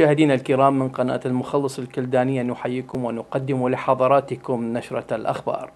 مشاهدينا الكرام من قناة المخلص الكلدانية نحييكم ونقدم لحضراتكم نشرة الأخبار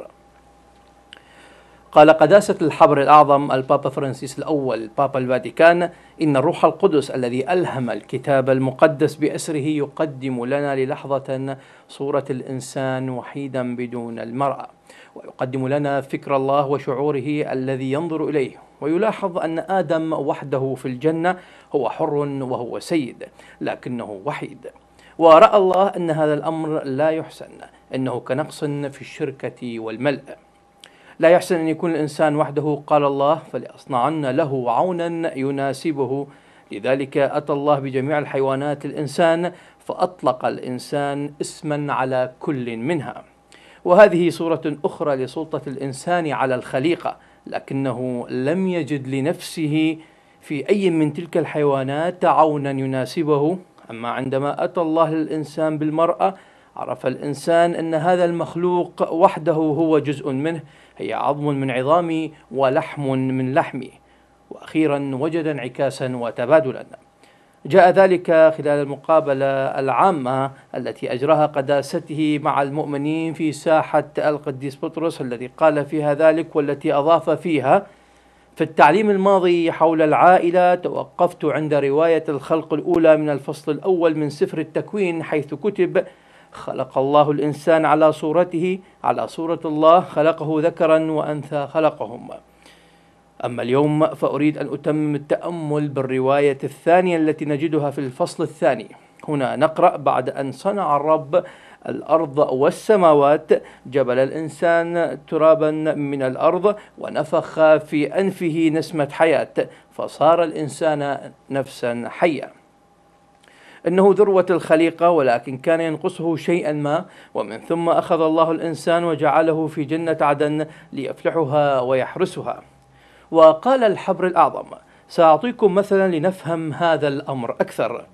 قال قداسة الحبر الأعظم البابا فرانسيس الأول بابا الفاتيكان إن الروح القدس الذي ألهم الكتاب المقدس بأسره يقدم لنا للحظة صورة الإنسان وحيدا بدون المرأة ويقدم لنا فكر الله وشعوره الذي ينظر إليه ويلاحظ أن آدم وحده في الجنة هو حر وهو سيد لكنه وحيد ورأى الله أن هذا الأمر لا يحسن أنه كنقص في الشركة والملء لا يحسن أن يكون الإنسان وحده قال الله فلأصنعن له عونا يناسبه لذلك أتى الله بجميع الحيوانات الإنسان فأطلق الإنسان اسما على كل منها وهذه صورة أخرى لسلطة الإنسان على الخليقة لكنه لم يجد لنفسه في أي من تلك الحيوانات عونا يناسبه أما عندما أتى الله للإنسان بالمرأة عرف الإنسان أن هذا المخلوق وحده هو جزء منه هي عظم من عظامي ولحم من لحمي وأخيرا وجد انعكاسا وتبادلا جاء ذلك خلال المقابلة العامة التي أجراها قداسته مع المؤمنين في ساحة القديس بطرس الذي قال فيها ذلك والتي أضاف فيها في التعليم الماضي حول العائلة توقفت عند رواية الخلق الأولى من الفصل الأول من سفر التكوين حيث كتب خلق الله الإنسان على صورته على صورة الله خلقه ذكرا وأنثى خلقهما أما اليوم فأريد أن أتمم التأمل بالرواية الثانية التي نجدها في الفصل الثاني هنا نقرأ بعد أن صنع الرب الأرض والسماوات جبل الإنسان ترابا من الأرض ونفخ في أنفه نسمة حياة فصار الإنسان نفسا حية إنه ذروة الخليقة ولكن كان ينقصه شيئا ما ومن ثم أخذ الله الإنسان وجعله في جنة عدن ليفلحها ويحرسها وقال الحبر الأعظم سأعطيكم مثلا لنفهم هذا الأمر أكثر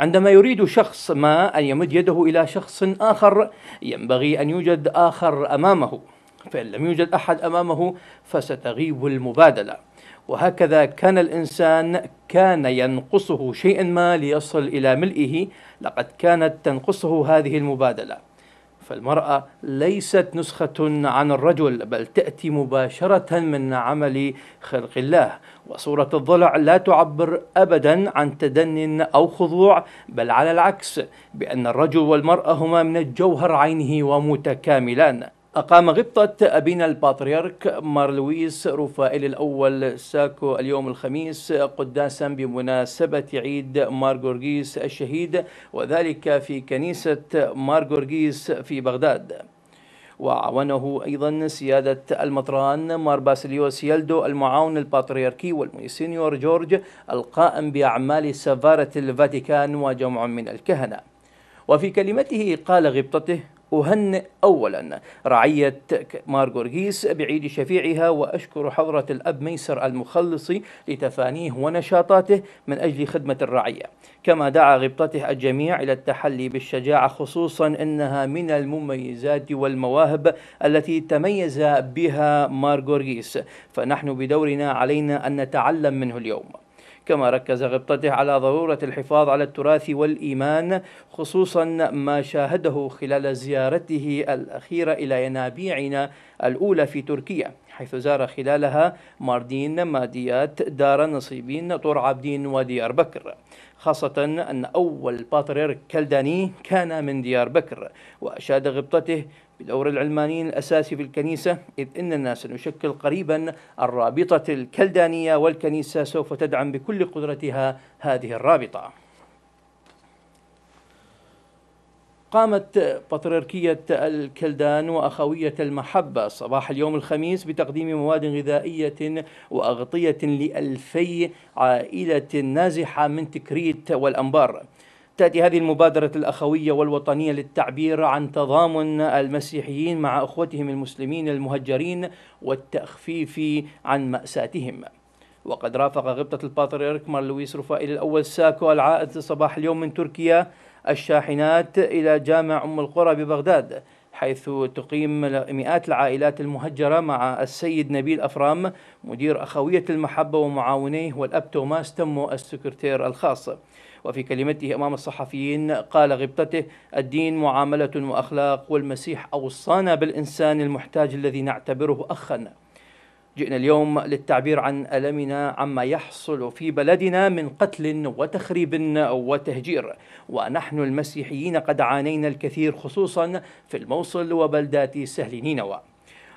عندما يريد شخص ما أن يمد يده إلى شخص آخر ينبغي أن يوجد آخر أمامه فإن لم يوجد أحد أمامه فستغيب المبادلة وهكذا كان الإنسان كان ينقصه شيئا ما ليصل إلى ملئه لقد كانت تنقصه هذه المبادلة فالمرأة ليست نسخة عن الرجل بل تأتي مباشرة من عمل خلق الله وصورة الضلع لا تعبر أبدا عن تدن أو خضوع بل على العكس بأن الرجل والمرأة هما من الجوهر عينه ومتكاملان أقام غبطة أبينا الباتريرك مار لويس روفائيل الأول ساكو اليوم الخميس قداسا بمناسبة عيد جورجيس الشهيد وذلك في كنيسة جورجيس في بغداد وعاونه أيضا سيادة المطران مار باسليو سيالدو المعاون الباتريركي والمونسينيور جورج القائم بأعمال سفارة الفاتيكان وجمع من الكهنة وفي كلمته قال غبطته أهنئ أولا رعية مارغورغيس بعيد شفيعها وأشكر حضرة الأب ميسر المخلصي لتفانيه ونشاطاته من أجل خدمة الرعية كما دعا غبطته الجميع إلى التحلي بالشجاعة خصوصا أنها من المميزات والمواهب التي تميز بها مارغورغيس فنحن بدورنا علينا أن نتعلم منه اليوم كما ركز غبطته على ضرورة الحفاظ على التراث والإيمان خصوصا ما شاهده خلال زيارته الأخيرة إلى ينابيعنا الأولى في تركيا حيث زار خلالها ماردين ماديات دار نصيبين طور عابدين وديار بكر خاصة أن أول باتريرك كلداني كان من ديار بكر وأشاد غبطته بدور العلمانيين الأساسي في الكنيسة إذ أننا سنشكل قريبا الرابطة الكلدانية والكنيسة سوف تدعم بكل قدرتها هذه الرابطة قامت بطريركية الكلدان وأخوية المحبة صباح اليوم الخميس بتقديم مواد غذائية وأغطية لألفي عائلة نازحة من تكريت والأنبار تأتي هذه المبادرة الأخوية والوطنية للتعبير عن تضامن المسيحيين مع أخوتهم المسلمين المهجرين والتخفيف عن مأساتهم وقد رافق غبطة البطريرك مار لويس رفائيل الأول ساكو العائد صباح اليوم من تركيا الشاحنات إلى جامع أم القرى ببغداد حيث تقيم مئات العائلات المهجرة مع السيد نبيل أفرام مدير أخوية المحبة ومعاونيه والأب توماس تمو السكرتير الخاص وفي كلمته أمام الصحفيين قال غبطته الدين معاملة وأخلاق والمسيح أوصانا بالإنسان المحتاج الذي نعتبره أخاً جئنا اليوم للتعبير عن ألمنا عما يحصل في بلدنا من قتل وتخريب وتهجير ونحن المسيحيين قد عانينا الكثير خصوصا في الموصل وبلدات سهل نينوى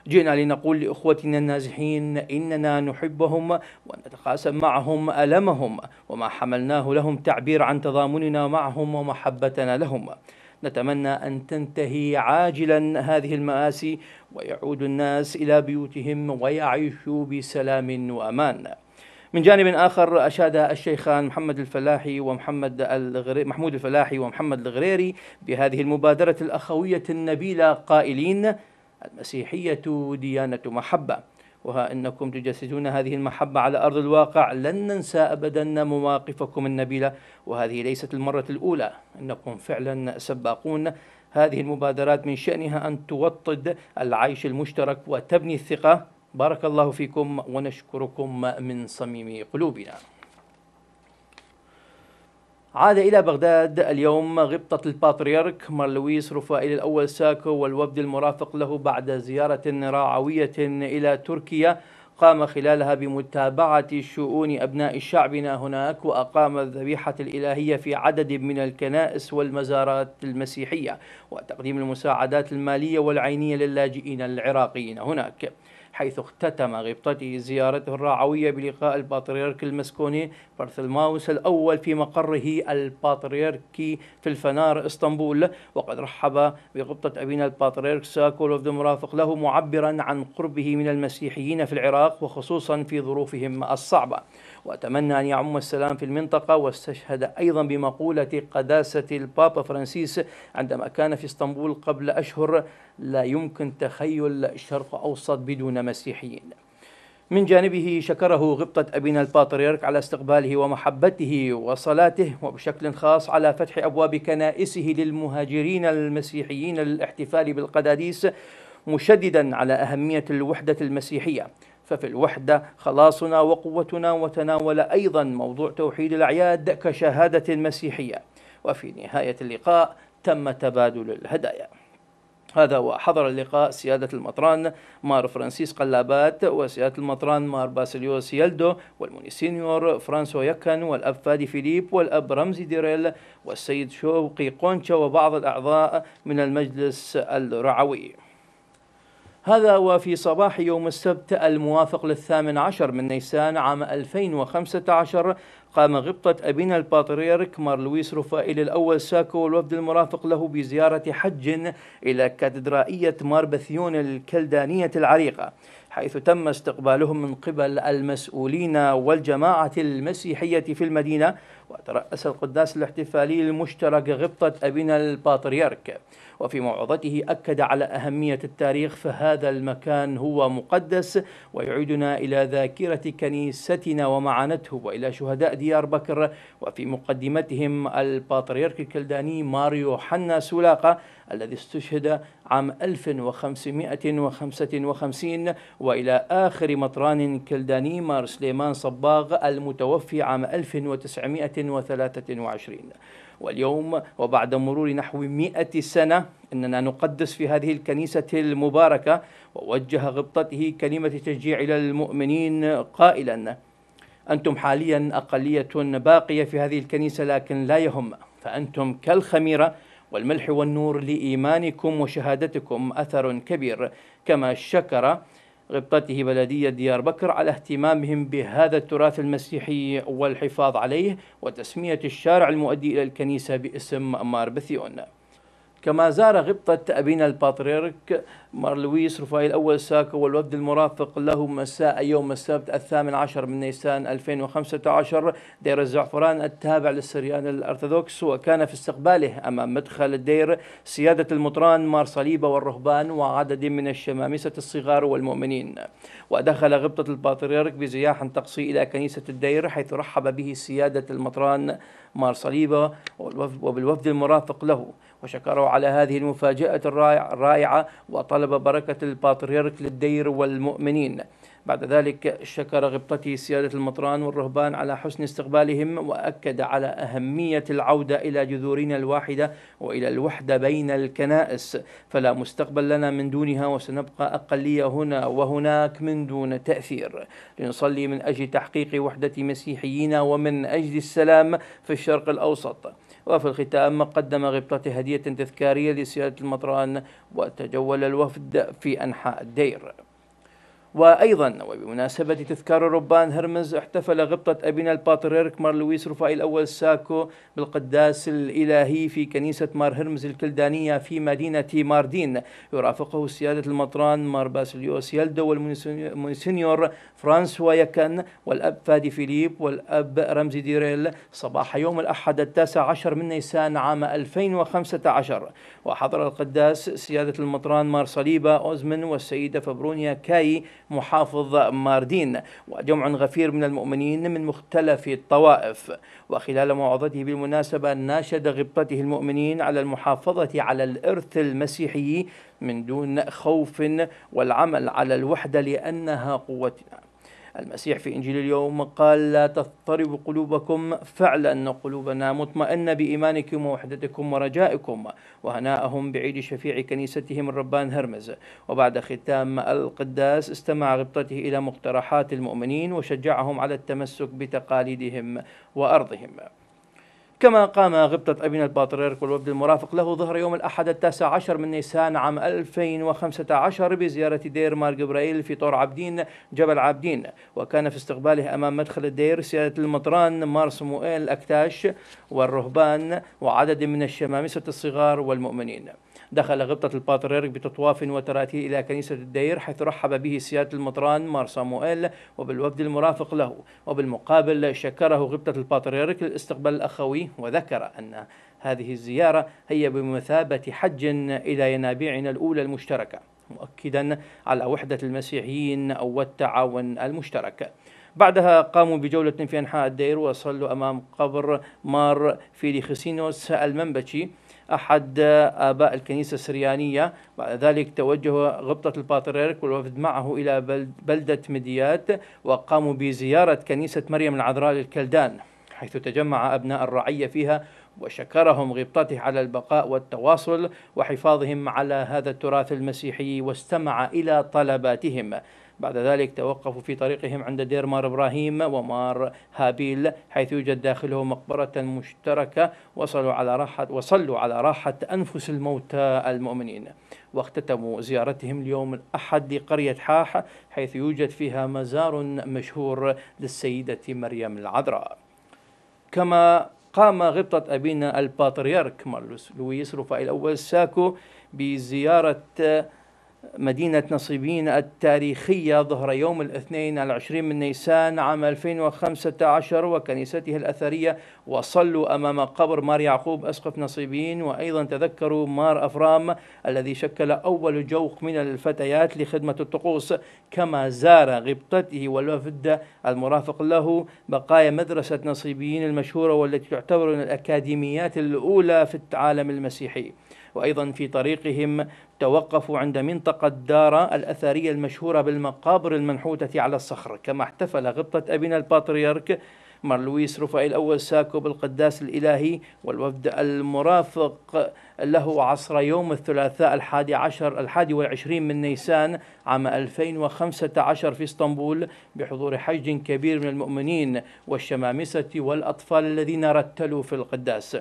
جئنا لنقول لإخوتنا النازحين إننا نحبهم ونتقاسم معهم ألمهم وما حملناه لهم تعبير عن تضامننا معهم ومحبتنا لهم نتمنى أن تنتهي عاجلا هذه المآسي ويعود الناس إلى بيوتهم ويعيشوا بسلام وأمان من جانب آخر أشاد الشيخان محمد الفلاحي ومحمد الغري محمود الفلاحي ومحمد الغريري بهذه المبادرة الأخوية النبيلة قائلين المسيحية ديانة محبة وها انكم تجسدون هذه المحبه على ارض الواقع لن ننسى ابدا مواقفكم النبيله وهذه ليست المره الاولى انكم فعلا سباقون هذه المبادرات من شانها ان توطد العيش المشترك وتبني الثقه بارك الله فيكم ونشكركم من صميم قلوبنا عاد إلى بغداد اليوم غبطة مار مارلويس رفائيل الأول ساكو والوفد المرافق له بعد زيارة راعوية إلى تركيا قام خلالها بمتابعة شؤون أبناء شعبنا هناك وأقام الذبيحة الإلهية في عدد من الكنائس والمزارات المسيحية وتقديم المساعدات المالية والعينية للاجئين العراقيين هناك حيث اختتم غبطته زيارته الرعوية بلقاء البطريرك المسكوني برثلماوس الأول في مقره البطريركي في الفنار اسطنبول وقد رحب بغبطة أبينا البطريرك ساكولوف المرافق له معبرا عن قربه من المسيحيين في العراق وخصوصا في ظروفهم الصعبة وأتمنى أن يعم السلام في المنطقة واستشهد أيضا بمقولة قداسة البابا فرانسيس عندما كان في اسطنبول قبل أشهر لا يمكن تخيل شرق أوسط بدون مسيحيين من جانبه شكره غبطة أبينا الباتريرك على استقباله ومحبته وصلاته وبشكل خاص على فتح أبواب كنائسه للمهاجرين المسيحيين للاحتفال بالقداديس مشددا على أهمية الوحدة المسيحية ففي الوحدة خلاصنا وقوتنا وتناول أيضا موضوع توحيد الأعياد كشهادة مسيحية وفي نهاية اللقاء تم تبادل الهدايا هذا وحضر اللقاء سيادة المطران مار فرانسيس قلابات وسيادة المطران مار باسليو سيلدو والمونيسينيور فرانسو يكن والأب فادي فيليب والأب رمزي ديريل والسيد شوقي قونشا وبعض الأعضاء من المجلس الرعوي هذا وفي صباح يوم السبت الموافق للثامن عشر من نيسان عام 2015 قام غبطة أبينا الباطريرك مار لويس رفائيل الأول ساكو والوفد المرافق له بزيارة حج إلى كاتدرائية مار بثيون الكلدانية العريقة حيث تم استقبالهم من قبل المسؤولين والجماعة المسيحية في المدينة وترأس القداس الاحتفالي المشترك غبطة أبينا الباطريرك وفي موعظته أكد على أهمية التاريخ فهذا المكان هو مقدس ويعيدنا إلى ذاكرة كنيستنا ومعانته وإلى شهداء ديار بكر وفي مقدمتهم الباطريرك الكلداني ماريو حنا سولاقة الذي استشهد عام 1555 وإلى آخر مطران كلداني مار سليمان صباغ المتوفي عام 1923 واليوم وبعد مرور نحو مئة سنة أننا نقدس في هذه الكنيسة المباركة ووجه غبطته كلمة تشجيع إلى المؤمنين قائلا أنتم حاليا أقلية باقية في هذه الكنيسة لكن لا يهم فأنتم كالخميرة والملح والنور لإيمانكم وشهادتكم أثر كبير كما شكر غبطته بلدية ديار بكر على اهتمامهم بهذا التراث المسيحي والحفاظ عليه وتسمية الشارع المؤدي إلى الكنيسة باسم ماربثيون كما زار غبطة أبينا الباتريرك مار لويس رفائيل الأول ساكو والوفد المرافق له مساء يوم السبت الثامن عشر من نيسان 2015 دير الزعفران التابع للسريان الأرثوذكس وكان في استقباله أمام مدخل الدير سيادة المطران مار صليبة والرهبان وعدد من الشمامسة الصغار والمؤمنين ودخل غبطة الباتريرك بزياح تقصي إلى كنيسة الدير حيث رحب به سيادة المطران مار صليبة وبالوفد المرافق له وشكره على هذه المفاجأة الرائعة وطلب بركة البطريرك للدير والمؤمنين بعد ذلك شكر غبطته سيادة المطران والرهبان على حسن استقبالهم وأكد على أهمية العودة إلى جذورنا الواحدة وإلى الوحدة بين الكنائس فلا مستقبل لنا من دونها وسنبقى أقلية هنا وهناك من دون تأثير لنصلي من أجل تحقيق وحدة مسيحيين ومن أجل السلام في الشرق الأوسط وفي الختام قدم غبطة هدية تذكارية لسيادة المطران وتجول الوفد في أنحاء الدير وأيضا وبمناسبة تذكار الربان هرمز احتفل غبطة أبينا الباتريرك مار لويس رفائي الأول ساكو بالقداس الإلهي في كنيسة مار هرمز الكلدانية في مدينة ماردين يرافقه سيادة المطران مار باسليوس يلدو والمونسينيور فرانسوا يكن والأب فادي فيليب والأب رمزي ديريل صباح يوم الأحد التاسع عشر من نيسان عام 2015 وحضر القداس سيادة المطران مار صليبة أوزمن والسيدة فبرونيا كاي محافظ ماردين وجمع غفير من المؤمنين من مختلف الطوائف وخلال موعظته بالمناسبة ناشد غبطته المؤمنين على المحافظة على الإرث المسيحي من دون خوف والعمل على الوحدة لأنها قوتنا المسيح في إنجيل اليوم قال لا تضطرب قلوبكم فعلا أن قلوبنا مطمئنة بإيمانكم ووحدتكم ورجائكم وهناءهم بعيد شفيع كنيستهم الربان هرمز وبعد ختام القداس استمع غبطته إلى مقترحات المؤمنين وشجعهم على التمسك بتقاليدهم وأرضهم كما قام غبطة أبينا الباطريرك والوفد المرافق له ظهر يوم الأحد التاسع عشر من نيسان عام 2015 بزيارة دير مار جبرائيل في طور عابدين جبل عابدين وكان في استقباله أمام مدخل الدير سيادة المطران مار سموئيل أكتاش والرهبان وعدد من الشمامسة الصغار والمؤمنين دخل غبطة الباتريرك بتطواف وتراتيل إلى كنيسة الدير حيث رحب به سيادة المطران مار صاموئيل وبالوفد المرافق له وبالمقابل شكره غبطة الباتريرك للاستقبال الأخوي وذكر أن هذه الزيارة هي بمثابة حج إلى ينابيعنا الأولى المشتركة مؤكدا على وحدة المسيحيين والتعاون المشترك بعدها قاموا بجولة في أنحاء الدير وصلوا أمام قبر مار فيليخسينوس المنبتشي أحد آباء الكنيسة السريانية بعد ذلك توجه غبطة الباتريرك والوفد معه إلى بلدة مديات وقاموا بزيارة كنيسة مريم العذراء للكلدان حيث تجمع أبناء الرعية فيها وشكرهم غبطته على البقاء والتواصل وحفاظهم على هذا التراث المسيحي واستمع إلى طلباتهم بعد ذلك توقفوا في طريقهم عند دير مار إبراهيم ومار هابيل حيث يوجد داخله مقبرة مشتركة وصلوا على راحة وصلوا على راحة أنفس الموتى المؤمنين واختتموا زيارتهم اليوم الأحد لقرية حاح حيث يوجد فيها مزار مشهور للسيدة مريم العذراء كما قام غبطة أبينا الباتريرك مارلوس لويس رفائيل الأول ساكو بزيارة مدينة نصيبين التاريخية ظهر يوم الاثنين العشرين من نيسان عام 2015 وكنيسته الأثرية وصلوا أمام قبر مار يعقوب أسقف نصيبين وأيضا تذكروا مار أفرام الذي شكل أول جوق من الفتيات لخدمة الطقوس كما زار غبطته والوفد المرافق له بقايا مدرسة نصيبين المشهورة والتي تعتبر من الأكاديميات الأولى في العالم المسيحي وأيضا في طريقهم توقفوا عند منطقة دارا الأثرية المشهورة بالمقابر المنحوتة على الصخر كما احتفل غبطة أبينا الباتريرك مار لويس رفائيل أول ساكو بالقداس الإلهي والوفد المرافق له عصر يوم الثلاثاء الحادي عشر الحادي والعشرين من نيسان عام 2015 في اسطنبول بحضور حشد كبير من المؤمنين والشمامسة والأطفال الذين رتلوا في القداس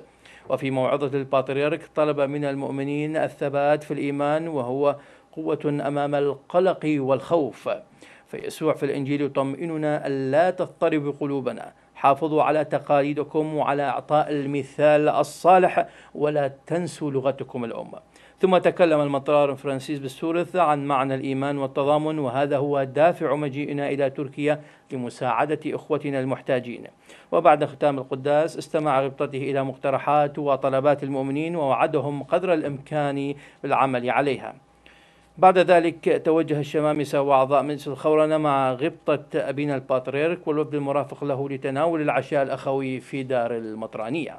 وفي موعظة البطريرك طلب من المؤمنين الثبات في الإيمان وهو قوة أمام القلق والخوف فيسوع في الإنجيل يطمئننا ألا تضطرب قلوبنا حافظوا على تقاليدكم وعلى إعطاء المثال الصالح ولا تنسوا لغتكم الأمة ثم تكلم المطار فرانسيس بالسورث عن معنى الإيمان والتضامن وهذا هو دافع مجيئنا إلى تركيا لمساعدة إخوتنا المحتاجين وبعد ختام القداس استمع غبطته إلى مقترحات وطلبات المؤمنين ووعدهم قدر الإمكان بالعمل عليها بعد ذلك توجه الشمامسة وأعضاء مجلس الخورنة مع غبطة أبينا الباتريرك والوفد المرافق له لتناول العشاء الأخوي في دار المطرانية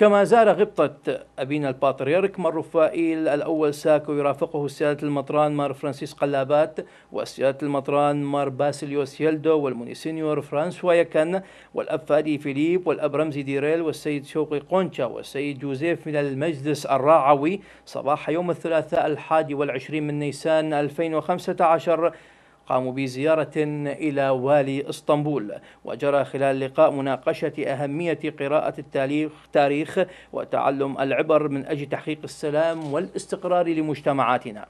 كما زار غبطة أبينا الباتريرك مار رفائيل الأول ساكو يرافقه سيادة المطران مار فرانسيس قلابات وسيادة المطران مار باسيليوس يلدو والمونيسينيور فرانسوا يكن والأب فادي فيليب والأب رمزي ديريل والسيد شوقي قونشا والسيد جوزيف من المجلس الراعوي صباح يوم الثلاثاء الحادي والعشرين من نيسان 2015 قاموا بزيارة إلى والي إسطنبول وجرى خلال لقاء مناقشة أهمية قراءة التاريخ تاريخ وتعلم العبر من أجل تحقيق السلام والاستقرار لمجتمعاتنا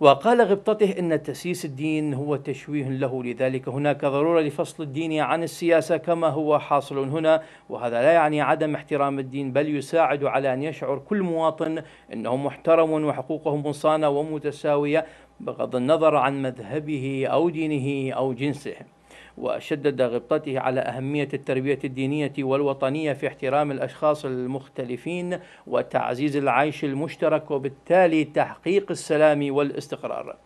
وقال غبطته ان تسييس الدين هو تشويه له لذلك هناك ضروره لفصل الدين عن السياسه كما هو حاصل هنا وهذا لا يعني عدم احترام الدين بل يساعد على ان يشعر كل مواطن انه محترم وحقوقه مصانة ومتساويه بغض النظر عن مذهبه أو دينه أو جنسه وشدد غبطته على أهمية التربية الدينية والوطنية في احترام الأشخاص المختلفين وتعزيز العيش المشترك وبالتالي تحقيق السلام والاستقرار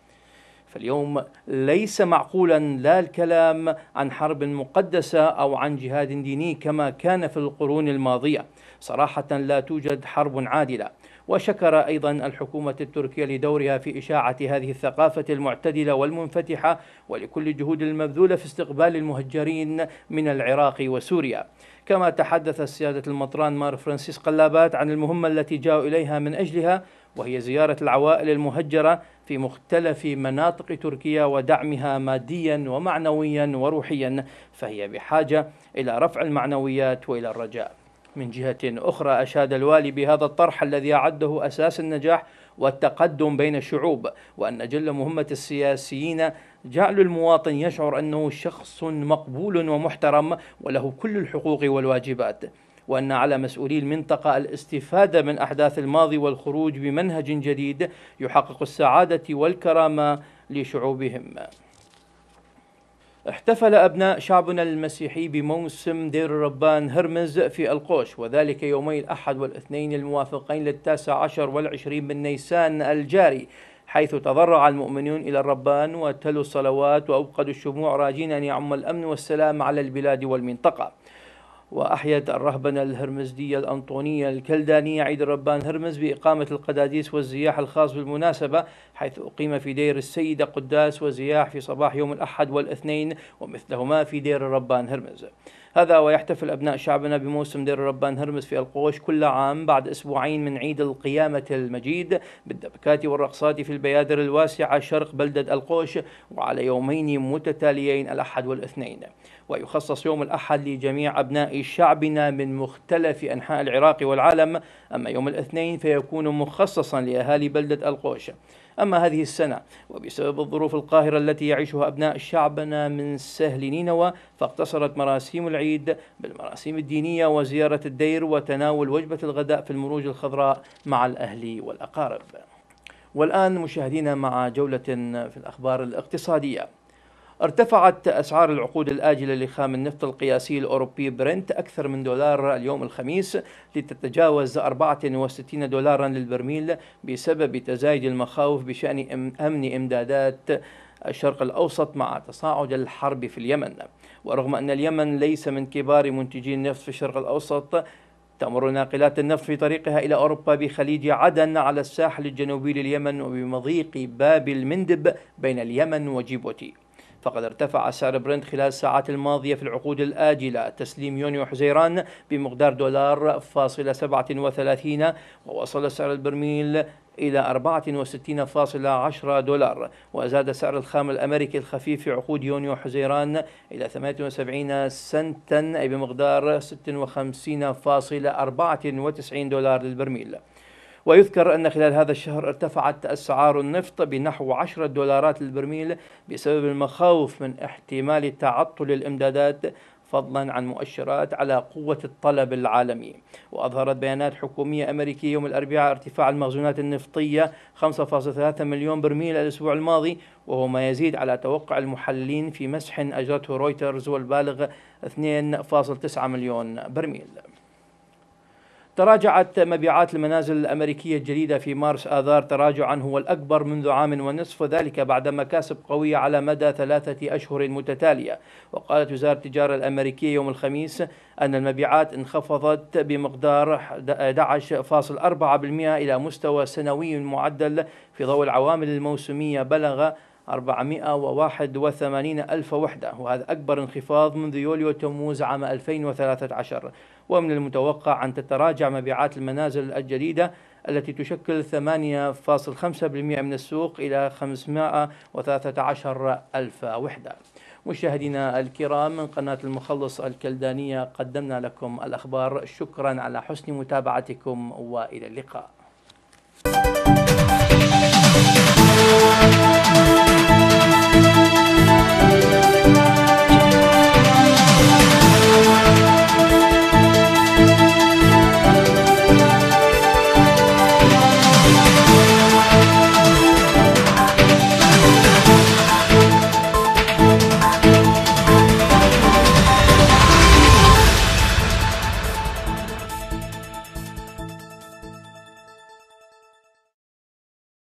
فاليوم ليس معقولا لا الكلام عن حرب مقدسة أو عن جهاد ديني كما كان في القرون الماضية صراحة لا توجد حرب عادلة وشكر أيضا الحكومة التركية لدورها في إشاعة هذه الثقافة المعتدلة والمنفتحة ولكل الجهود المبذولة في استقبال المهجرين من العراق وسوريا كما تحدث السيادة المطران مار فرانسيس قلابات عن المهمة التي جاءوا إليها من أجلها وهي زيارة العوائل المهجرة في مختلف مناطق تركيا ودعمها ماديا ومعنويا وروحيا فهي بحاجة إلى رفع المعنويات وإلى الرجاء من جهة أخرى أشاد الوالي بهذا الطرح الذي أعده أساس النجاح والتقدم بين الشعوب وأن جل مهمة السياسيين جعل المواطن يشعر أنه شخص مقبول ومحترم وله كل الحقوق والواجبات وأن على مسؤولي المنطقة الاستفادة من أحداث الماضي والخروج بمنهج جديد يحقق السعادة والكرامة لشعوبهم احتفل أبناء شعبنا المسيحي بموسم دير الربان هرمز في القوش وذلك يومي الأحد والاثنين الموافقين للتاسع عشر والعشرين من نيسان الجاري حيث تضرع المؤمنون إلى الربان وتلوا الصلوات وأوقدوا الشموع راجين أن يعم الأمن والسلام على البلاد والمنطقة وأحيت الرهبنة الهرمزدية الأنطونية الكلدانية عيد الربان هرمز بإقامة القداديس والزياح الخاص بالمناسبة حيث أقيم في دير السيدة قداس وزياح في صباح يوم الأحد والاثنين ومثلهما في دير الربان هرمز هذا ويحتفل أبناء شعبنا بموسم دير ربان هرمز في القوش كل عام بعد أسبوعين من عيد القيامة المجيد بالدبكات والرقصات في البيادر الواسعة شرق بلدة القوش وعلى يومين متتاليين الأحد والاثنين ويخصص يوم الأحد لجميع أبناء شعبنا من مختلف أنحاء العراق والعالم أما يوم الاثنين فيكون مخصصا لأهالي بلدة القوش أما هذه السنة وبسبب الظروف القاهرة التي يعيشها أبناء شعبنا من سهل نينوى فاقتصرت مراسيم العيد بالمراسيم الدينية وزيارة الدير وتناول وجبة الغداء في المروج الخضراء مع الأهل والأقارب والآن مشاهدينا مع جولة في الأخبار الاقتصادية ارتفعت أسعار العقود الآجلة لخام النفط القياسي الأوروبي برنت أكثر من دولار اليوم الخميس لتتجاوز 64 دولارا للبرميل بسبب تزايد المخاوف بشأن أمن إمدادات الشرق الأوسط مع تصاعد الحرب في اليمن ورغم أن اليمن ليس من كبار منتجي النفط في الشرق الأوسط تمر ناقلات النفط في طريقها إلى أوروبا بخليج عدن على الساحل الجنوبي لليمن وبمضيق باب المندب بين اليمن وجيبوتي فقد ارتفع سعر برنت خلال الساعات الماضية في العقود الآجلة تسليم يونيو حزيران بمقدار دولار فاصلة 37 ووصل سعر البرميل إلى 64.10 دولار وزاد سعر الخام الأمريكي الخفيف في عقود يونيو حزيران إلى 78 سنتا أي بمقدار 56.94 دولار للبرميل ويذكر أن خلال هذا الشهر ارتفعت أسعار النفط بنحو 10 دولارات للبرميل بسبب المخاوف من احتمال تعطل الإمدادات فضلا عن مؤشرات على قوة الطلب العالمي وأظهرت بيانات حكومية أمريكية يوم الأربعاء ارتفاع المخزونات النفطية 5.3 مليون برميل الأسبوع الماضي وهو ما يزيد على توقع المحللين في مسح أجرته رويترز والبالغ 2.9 مليون برميل تراجعت مبيعات المنازل الأمريكية الجديدة في مارس آذار تراجعا هو الأكبر منذ عام ونصف وذلك بعد مكاسب قوية على مدى ثلاثة أشهر متتالية وقالت وزارة التجارة الأمريكية يوم الخميس أن المبيعات انخفضت بمقدار 11.4% إلى مستوى سنوي معدل في ضوء العوامل الموسمية بلغ 481 ألف وحدة وهذا أكبر انخفاض منذ يوليو تموز عام 2013 ومن المتوقع أن تتراجع مبيعات المنازل الجديدة التي تشكل 8.5% من السوق إلى 513 ألف وحدة مشاهدينا الكرام من قناة المخلص الكلدانية قدمنا لكم الأخبار شكرا على حسن متابعتكم وإلى اللقاء